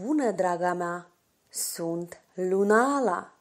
Bună, draga mea! Sunt Lunala!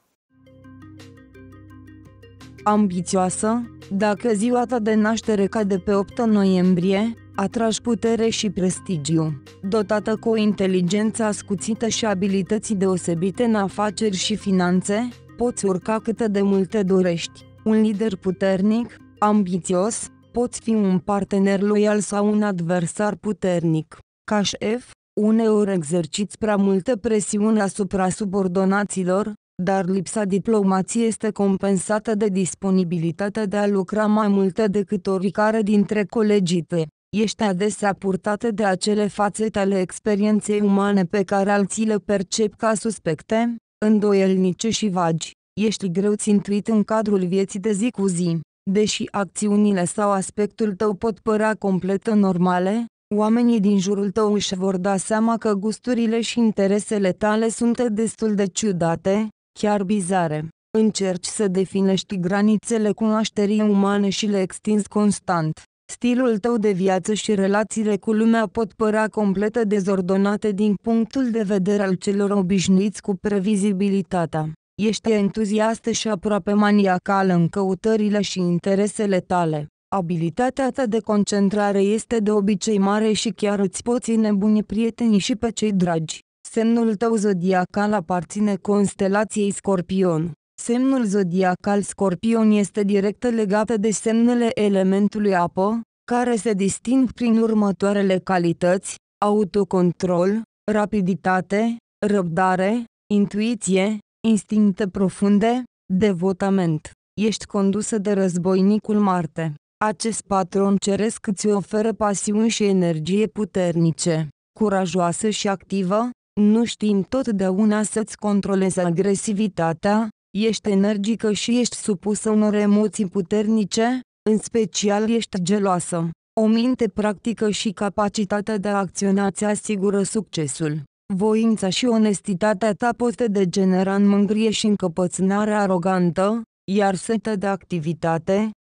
Ambițioasă, dacă ziua ta de naștere cade pe 8 noiembrie, atragi putere și prestigiu. Dotată cu o inteligență ascuțită și abilități deosebite în afaceri și finanțe, poți urca câte de multe dorești. Un lider puternic, ambițios, poți fi un partener loial sau un adversar puternic. Ca șef, uneori exerciți prea multă presiune asupra subordonaților, dar lipsa diplomației este compensată de disponibilitatea de a lucra mai multe decât oricare dintre colegii tăi. Ești adesea purtată de acele fațete ale experienței umane pe care alții le percep ca suspecte, îndoielnice și vagi. Ești greu țintuit în cadrul vieții de zi cu zi. Deși acțiunile sau aspectul tău pot părea complet normale, Oamenii din jurul tău își vor da seama că gusturile și interesele tale sunt destul de ciudate, chiar bizare. Încerci să definești granițele cunoașterii umane și le extinzi constant. Stilul tău de viață și relațiile cu lumea pot părea complet dezordonate din punctul de vedere al celor obișnuiți cu previzibilitatea. Ești entuziastă și aproape maniacală în căutările și interesele tale. Abilitatea ta de concentrare este de obicei mare și chiar îți poți nebuni prietenii și pe cei dragi. Semnul tău zodiacal aparține constelației Scorpion. Semnul zodiacal Scorpion este direct legat de semnele elementului apă, care se disting prin următoarele calități, autocontrol, rapiditate, răbdare, intuiție, instincte profunde, devotament. Ești condusă de războinicul Marte. Acest patron ceresc îți oferă pasiuni și energie puternice, curajoasă și activă, nu știm totdeauna să-ți controlezi agresivitatea, ești energică și ești supusă unor emoții puternice, în special ești geloasă. O minte practică și capacitatea de a acționa ți asigură succesul. Voința și onestitatea ta pot degenera în mângrie și încăpățânare arogantă, iar setă de activitate,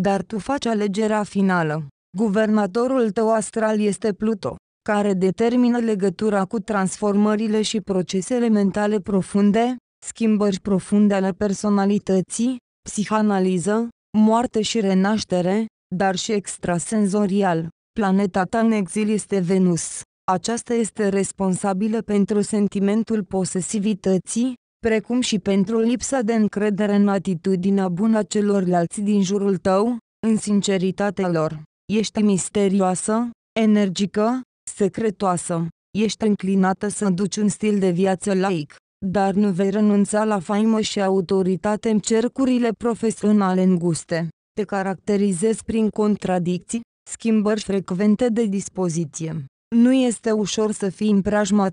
dar tu faci alegerea finală. Guvernatorul tău astral este Pluto, care determină legătura cu transformările și procesele mentale profunde, schimbări profunde ale personalității, psihanaliză, moarte și renaștere, dar și extrasenzorial. Planeta ta în exil este Venus. Aceasta este responsabilă pentru sentimentul posesivității, precum și pentru lipsa de încredere în atitudinea bună a celorlalți din jurul tău, în sinceritatea lor. Ești misterioasă, energică, secretoasă, ești înclinată să duci un stil de viață laic, dar nu vei renunța la faimă și autoritate în cercurile profesionale înguste. Te caracterizezi prin contradicții, schimbări frecvente de dispoziție. Nu este ușor să fii în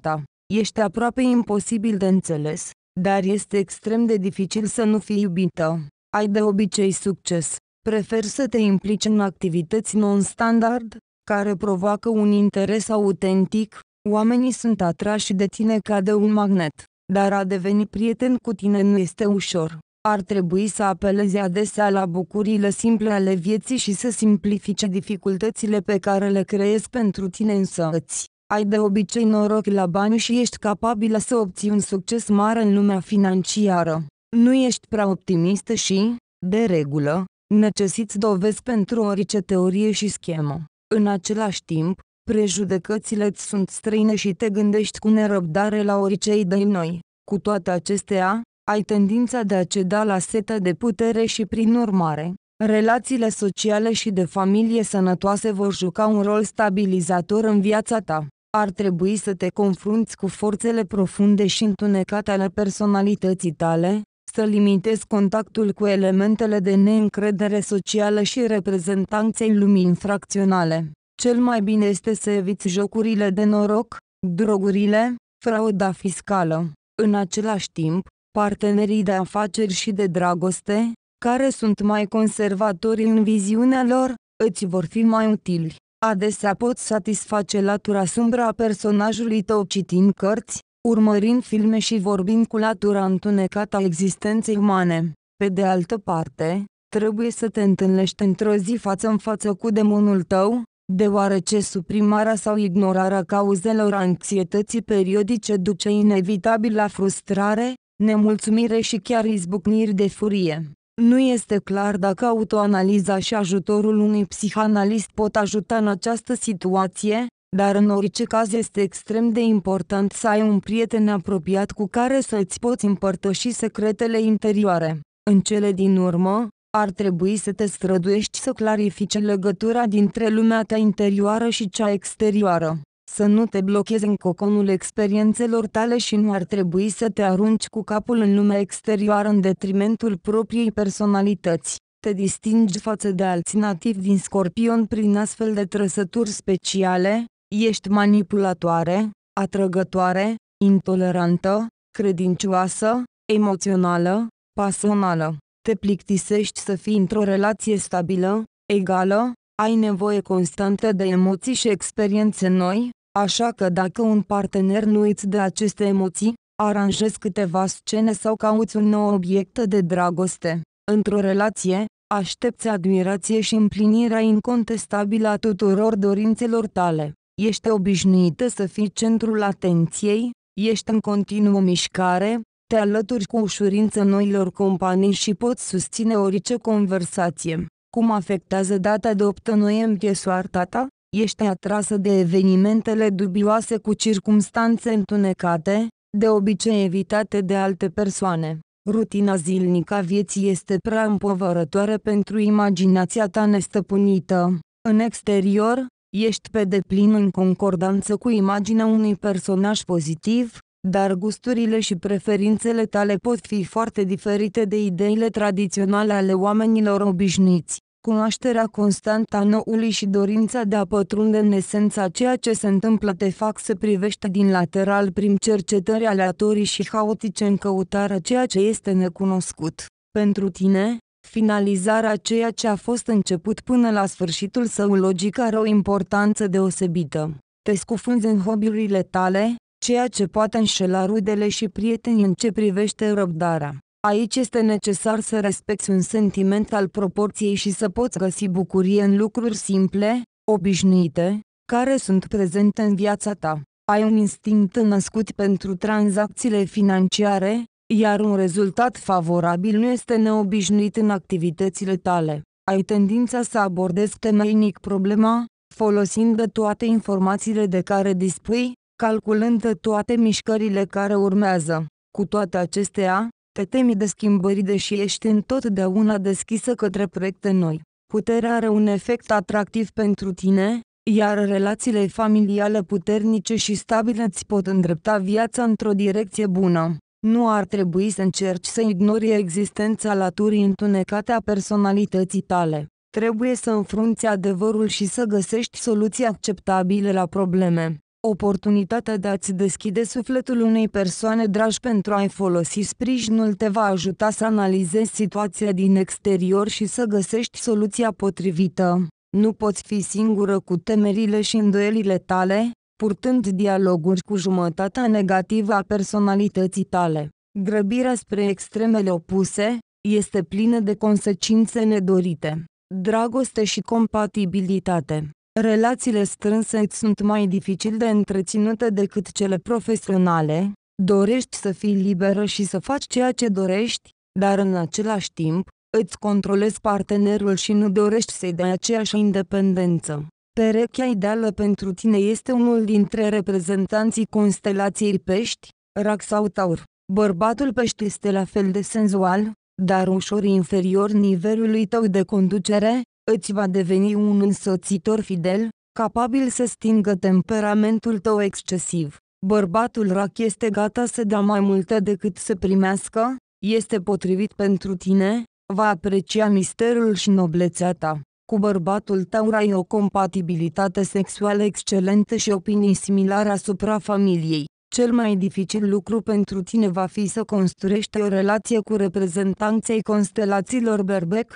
ta. Ești aproape imposibil de înțeles, dar este extrem de dificil să nu fii iubită. Ai de obicei succes. Prefer să te implici în activități non-standard, care provoacă un interes autentic, oamenii sunt atrași de tine ca de un magnet, dar a deveni prieten cu tine nu este ușor. Ar trebui să apelezi adesea la bucurile simple ale vieții și să simplifice dificultățile pe care le creezi pentru tine însăți ai de obicei noroc la bani și ești capabilă să obții un succes mare în lumea financiară. Nu ești prea optimist și, de regulă, necesiți dovezi pentru orice teorie și schemă. În același timp, prejudecățile îți sunt străine și te gândești cu nerăbdare la orice idei noi. Cu toate acestea, ai tendința de a ceda la seta de putere și prin urmare, Relațiile sociale și de familie sănătoase vor juca un rol stabilizator în viața ta. Ar trebui să te confrunți cu forțele profunde și întunecate ale personalității tale, să limitezi contactul cu elementele de neîncredere socială și reprezentanței lumii infracționale. Cel mai bine este să eviți jocurile de noroc, drogurile, frauda fiscală. În același timp, partenerii de afaceri și de dragoste, care sunt mai conservatori în viziunea lor, îți vor fi mai utili. Adesea pot satisface latura sumbră a personajului tău citind cărți, urmărind filme și vorbind cu latura întunecată a existenței umane. Pe de altă parte, trebuie să te întâlnești într-o zi față în față cu demonul tău, deoarece suprimarea sau ignorarea cauzelor anxietății periodice duce inevitabil la frustrare, nemulțumire și chiar izbucniri de furie. Nu este clar dacă autoanaliza și ajutorul unui psihanalist pot ajuta în această situație, dar în orice caz este extrem de important să ai un prieten apropiat cu care să îți poți împărtăși secretele interioare. În cele din urmă, ar trebui să te străduiești să clarifici legătura dintre lumea ta interioară și cea exterioară să nu te blochezi în coconul experiențelor tale și nu ar trebui să te arunci cu capul în lumea exterioară în detrimentul propriei personalități. Te distingi față de alții nativi din scorpion prin astfel de trăsături speciale, ești manipulatoare, atrăgătoare, intolerantă, credincioasă, emoțională, pasională. Te plictisești să fii într-o relație stabilă, egală, ai nevoie constantă de emoții și experiențe noi, Așa că dacă un partener nu îți dă aceste emoții, aranjezi câteva scene sau cauți un nou obiect de dragoste. Într-o relație, aștepți admirație și împlinirea incontestabilă a tuturor dorințelor tale. Ești obișnuită să fii centrul atenției, ești în continuă mișcare, te alături cu ușurință noilor companii și poți susține orice conversație. Cum afectează data de 8 noiembrie soarta ta? ești atrasă de evenimentele dubioase cu circumstanțe întunecate, de obicei evitate de alte persoane. Rutina zilnică a vieții este prea împovărătoare pentru imaginația ta nestăpânită. În exterior, ești pe deplin în concordanță cu imaginea unui personaj pozitiv, dar gusturile și preferințele tale pot fi foarte diferite de ideile tradiționale ale oamenilor obișnuiți. Cunoașterea constantă a noului și dorința de a pătrunde în esența ceea ce se întâmplă te fac să privești din lateral prin cercetări aleatorii și haotice în căutarea ceea ce este necunoscut. Pentru tine, finalizarea ceea ce a fost început până la sfârșitul său logic are o importanță deosebită. Te scufunzi în hobby-urile tale, ceea ce poate înșela rudele și prietenii în ce privește răbdarea. Aici este necesar să respecti un sentiment al proporției și să poți găsi bucurie în lucruri simple, obișnuite, care sunt prezente în viața ta. Ai un instinct născut pentru tranzacțiile financiare, iar un rezultat favorabil nu este neobișnuit în activitățile tale. Ai tendința să abordezi temeinic problema, folosind toate informațiile de care dispui, calculând toate mișcările care urmează. Cu toate acestea, te temi de schimbări deși ești întotdeauna deschisă către proiecte noi. Puterea are un efect atractiv pentru tine, iar relațiile familiale puternice și stabile îți pot îndrepta viața într-o direcție bună. Nu ar trebui să încerci să ignori existența laturii întunecate a personalității tale. Trebuie să înfrunți adevărul și să găsești soluții acceptabile la probleme. Oportunitatea de a-ți deschide sufletul unei persoane dragi pentru a-i folosi sprijinul te va ajuta să analizezi situația din exterior și să găsești soluția potrivită. Nu poți fi singură cu temerile și îndoielile tale, purtând dialoguri cu jumătatea negativă a personalității tale. Grăbirea spre extremele opuse este plină de consecințe nedorite. Dragoste și compatibilitate Relațiile strânse îți sunt mai dificil de întreținute decât cele profesionale, dorești să fii liberă și să faci ceea ce dorești, dar în același timp, îți controlezi partenerul și nu dorești să-i dai aceeași independență. Perechea ideală pentru tine este unul dintre reprezentanții constelației pești, rac sau taur. Bărbatul pești este la fel de senzual, dar ușor inferior nivelului tău de conducere, îți va deveni un însoțitor fidel, capabil să stingă temperamentul tău excesiv. Bărbatul rac este gata să dea mai multe decât să primească, este potrivit pentru tine, va aprecia misterul și noblețea ta. Cu bărbatul tău ai o compatibilitate sexuală excelentă și opinii similare asupra familiei. Cel mai dificil lucru pentru tine va fi să construiești o relație cu reprezentanței constelațiilor berbec,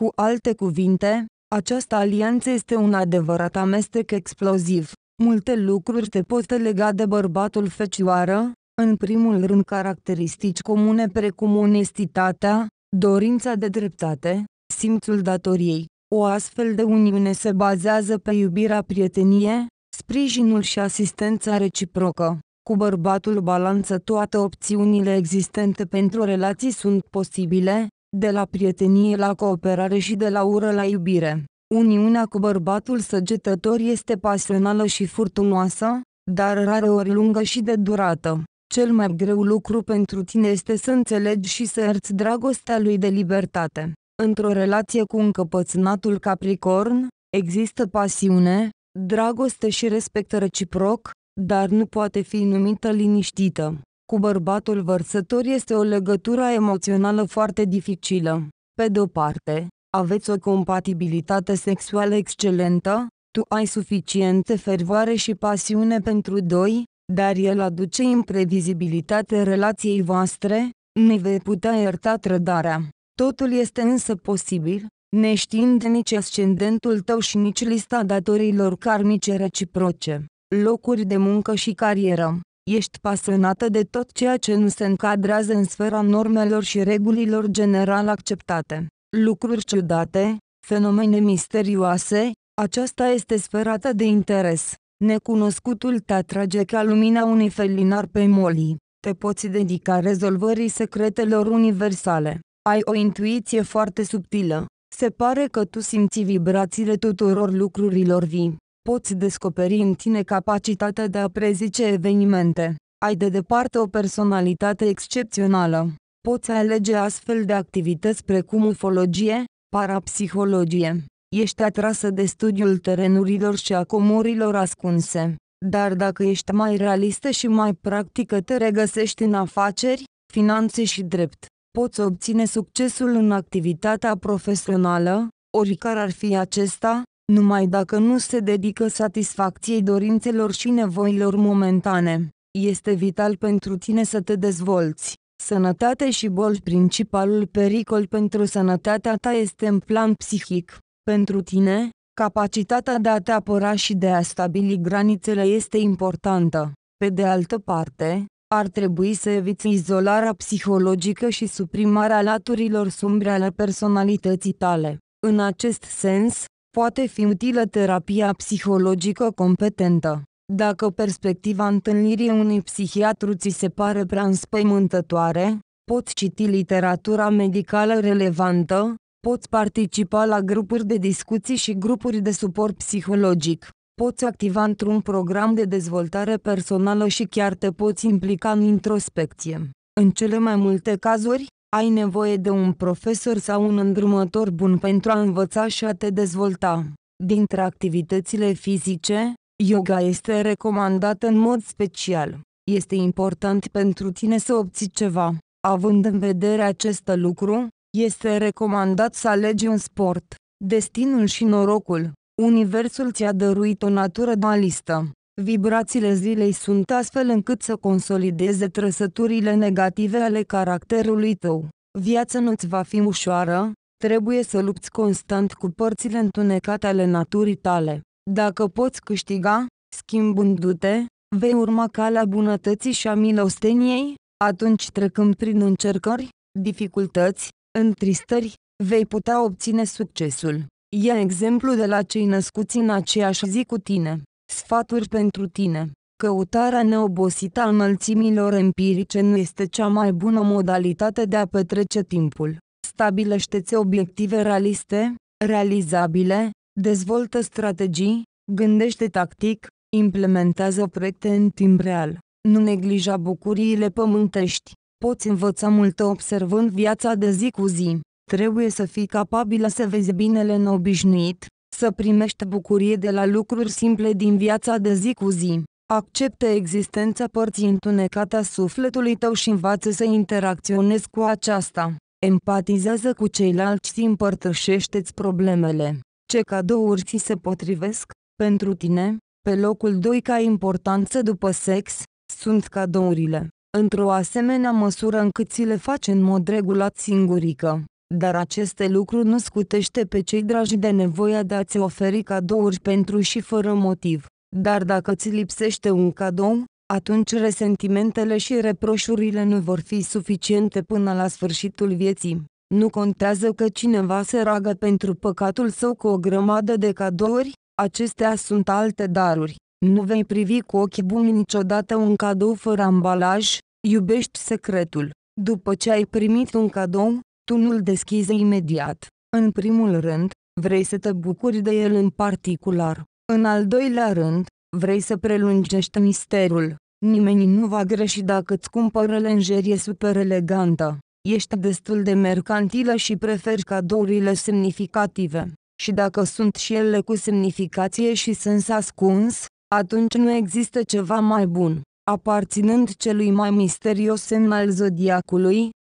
Cu alte cuvinte, această alianță este un adevărat amestec exploziv. Multe lucruri te pot lega de bărbatul fecioară, în primul rând caracteristici comune precum onestitatea, dorința de dreptate, simțul datoriei. O astfel de uniune se bazează pe iubirea prietenie, sprijinul și asistența reciprocă. Cu bărbatul balanță toate opțiunile existente pentru relații sunt posibile, de la prietenie la cooperare și de la ură la iubire. Uniunea cu bărbatul săgetător este pasională și furtunoasă, dar rareori lungă și de durată. Cel mai greu lucru pentru tine este să înțelegi și să erți dragostea lui de libertate. Într-o relație cu încăpățânatul Capricorn, există pasiune, dragoste și respect reciproc, dar nu poate fi numită liniștită. Cu bărbatul vărsător este o legătură emoțională foarte dificilă. Pe de-o parte, aveți o compatibilitate sexuală excelentă, tu ai suficiente fervoare și pasiune pentru doi, dar el aduce imprevizibilitate relației voastre, ne vei putea ierta trădarea. Totul este însă posibil, neștiind nici ascendentul tău și nici lista datorilor karmice reciproce, locuri de muncă și carieră. Ești pasionată de tot ceea ce nu se încadrează în sfera normelor și regulilor general acceptate. Lucruri ciudate, fenomene misterioase, aceasta este sfera ta de interes. Necunoscutul te atrage ca lumina unui felinar pe molii. Te poți dedica rezolvării secretelor universale. Ai o intuiție foarte subtilă. Se pare că tu simți vibrațiile tuturor lucrurilor vii poți descoperi în tine capacitatea de a prezice evenimente. Ai de departe o personalitate excepțională. Poți alege astfel de activități precum ufologie, parapsihologie. Ești atrasă de studiul terenurilor și a comorilor ascunse. Dar dacă ești mai realistă și mai practică, te regăsești în afaceri, finanțe și drept. Poți obține succesul în activitatea profesională, oricare ar fi acesta, numai dacă nu se dedică satisfacției dorințelor și nevoilor momentane, este vital pentru tine să te dezvolți. Sănătate și boli Principalul pericol pentru sănătatea ta este în plan psihic. Pentru tine, capacitatea de a te apăra și de a stabili granițele este importantă. Pe de altă parte, ar trebui să eviți izolarea psihologică și suprimarea laturilor sumbre ale personalității tale. În acest sens, Poate fi utilă terapia psihologică competentă. Dacă perspectiva întâlnirii unui psihiatru ți se pare prea înspăimântătoare, poți citi literatura medicală relevantă, poți participa la grupuri de discuții și grupuri de suport psihologic, poți activa într-un program de dezvoltare personală și chiar te poți implica în introspecție. În cele mai multe cazuri, ai nevoie de un profesor sau un îndrumător bun pentru a învăța și a te dezvolta. Dintre activitățile fizice, yoga este recomandată în mod special. Este important pentru tine să obții ceva. Având în vedere acest lucru, este recomandat să alegi un sport. Destinul și norocul. Universul ți-a dăruit o natură dualistă. Vibrațiile zilei sunt astfel încât să consolideze trăsăturile negative ale caracterului tău. Viața nu-ți va fi ușoară, trebuie să lupți constant cu părțile întunecate ale naturii tale. Dacă poți câștiga, schimbându-te, vei urma calea bunătății și a milosteniei, atunci trecând prin încercări, dificultăți, întristări, vei putea obține succesul. Ia exemplu de la cei născuți în aceeași zi cu tine. Sfaturi pentru tine Căutarea neobosită a înălțimilor empirice nu este cea mai bună modalitate de a petrece timpul. Stabilește-ți obiective realiste, realizabile, dezvoltă strategii, gândește tactic, implementează proiecte în timp real. Nu neglija bucuriile pământești. Poți învăța multă observând viața de zi cu zi. Trebuie să fii capabilă să vezi binele în obișnuit, să primești bucurie de la lucruri simple din viața de zi cu zi. Acceptă existența părții întunecate a sufletului tău și învață să interacționezi cu aceasta. Empatizează cu ceilalți și împărtășește-ți problemele. Ce cadouri ți se potrivesc? Pentru tine, pe locul 2 ca importanță după sex, sunt cadourile. Într-o asemenea măsură încât ți le faci în mod regulat singurică dar aceste lucruri nu scutește pe cei dragi de nevoia de a-ți oferi cadouri pentru și fără motiv. Dar dacă ți lipsește un cadou, atunci resentimentele și reproșurile nu vor fi suficiente până la sfârșitul vieții. Nu contează că cineva se ragă pentru păcatul său cu o grămadă de cadouri, acestea sunt alte daruri. Nu vei privi cu ochi buni niciodată un cadou fără ambalaj, iubești secretul. După ce ai primit un cadou, tu nu-l deschizi imediat. În primul rând, vrei să te bucuri de el în particular. În al doilea rând, vrei să prelungești misterul. Nimeni nu va greși dacă îți cumpără lenjerie super elegantă. Ești destul de mercantilă și preferi cadourile semnificative. Și dacă sunt și ele cu semnificație și sens ascuns, atunci nu există ceva mai bun. Aparținând celui mai misterios semn al zodiacului,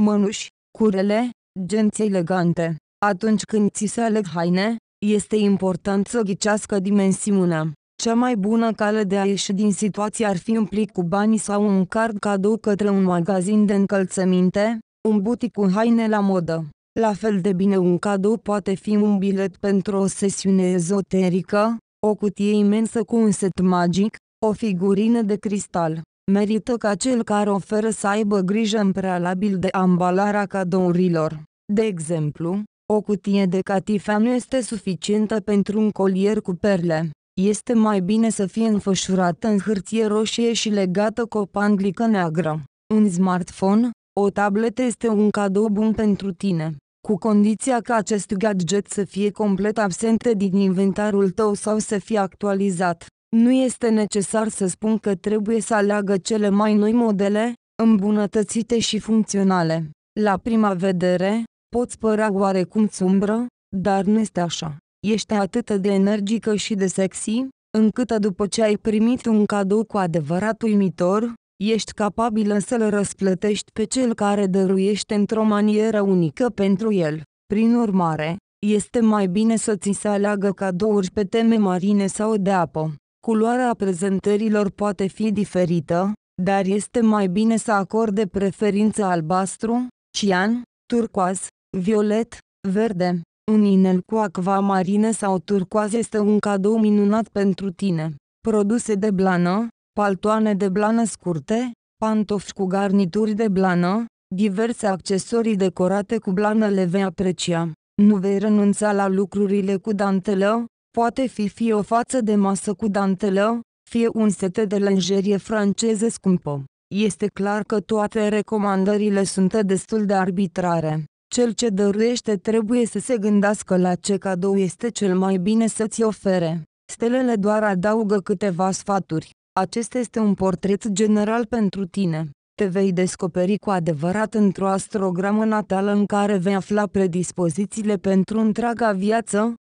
mănuși, curele, genți elegante. Atunci când ți se aleg haine, este important să ghicească dimensiunea. Cea mai bună cale de a ieși din situație ar fi un plic cu bani sau un card cadou către un magazin de încălțăminte, un butic cu haine la modă. La fel de bine un cadou poate fi un bilet pentru o sesiune ezoterică, o cutie imensă cu un set magic, o figurină de cristal, merită ca cel care oferă să aibă grijă în prealabil de ambalarea cadourilor. De exemplu, o cutie de catifea nu este suficientă pentru un colier cu perle. Este mai bine să fie înfășurată în hârtie roșie și legată cu o panglică neagră. Un smartphone, o tabletă este un cadou bun pentru tine, cu condiția ca acest gadget să fie complet absent din inventarul tău sau să fie actualizat. Nu este necesar să spun că trebuie să aleagă cele mai noi modele, îmbunătățite și funcționale. La prima vedere, poți părea oarecum sumbră, dar nu este așa. Ești atât de energică și de sexy, încât după ce ai primit un cadou cu adevărat uimitor, ești capabilă să-l răsplătești pe cel care dăruiește într-o manieră unică pentru el. Prin urmare, este mai bine să ți se aleagă cadouri pe teme marine sau de apă. Culoarea prezentărilor poate fi diferită, dar este mai bine să acorde preferință albastru, cian, turcoaz, violet, verde. Un inel cu marine sau turcoaz este un cadou minunat pentru tine. Produse de blană, paltoane de blană scurte, pantofi cu garnituri de blană, diverse accesorii decorate cu blană le vei aprecia. Nu vei renunța la lucrurile cu dantelă, Poate fi fie o față de masă cu dantelă, fie un set de lingerie franceză scumpă. Este clar că toate recomandările sunt destul de arbitrare. Cel ce dăruiește trebuie să se gândească la ce cadou este cel mai bine să-ți ofere. Stelele doar adaugă câteva sfaturi. Acesta este un portret general pentru tine. Te vei descoperi cu adevărat într-o astrogramă natală în care vei afla predispozițiile pentru întreaga viață,